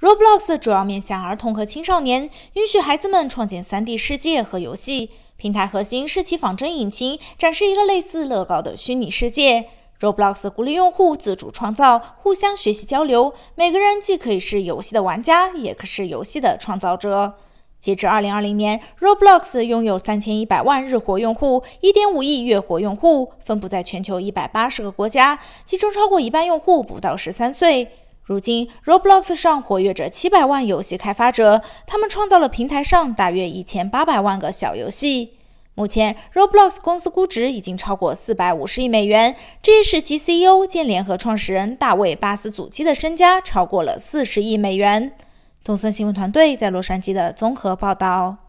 Roblox 主要面向儿童和青少年，允许孩子们创建 3D 世界和游戏。平台核心是其仿真引擎，展示一个类似乐高的虚拟世界。Roblox 鼓励用户自主创造、互相学习交流，每个人既可以是游戏的玩家，也可是游戏的创造者。截至2020年，Roblox 拥有3100万日活用户，1.5亿月活用户，分布在全球180个国家，其中超过一半用户不到13岁。如今，Roblox 上活跃着七百万游戏开发者，他们创造了平台上大约一千八百万个小游戏。目前，Roblox 公司估值已经超过四百五十亿美元，这也使其 CEO 兼联合创始人大卫·巴斯祖基的身家超过了四十亿美元。东森新闻团队在洛杉矶的综合报道。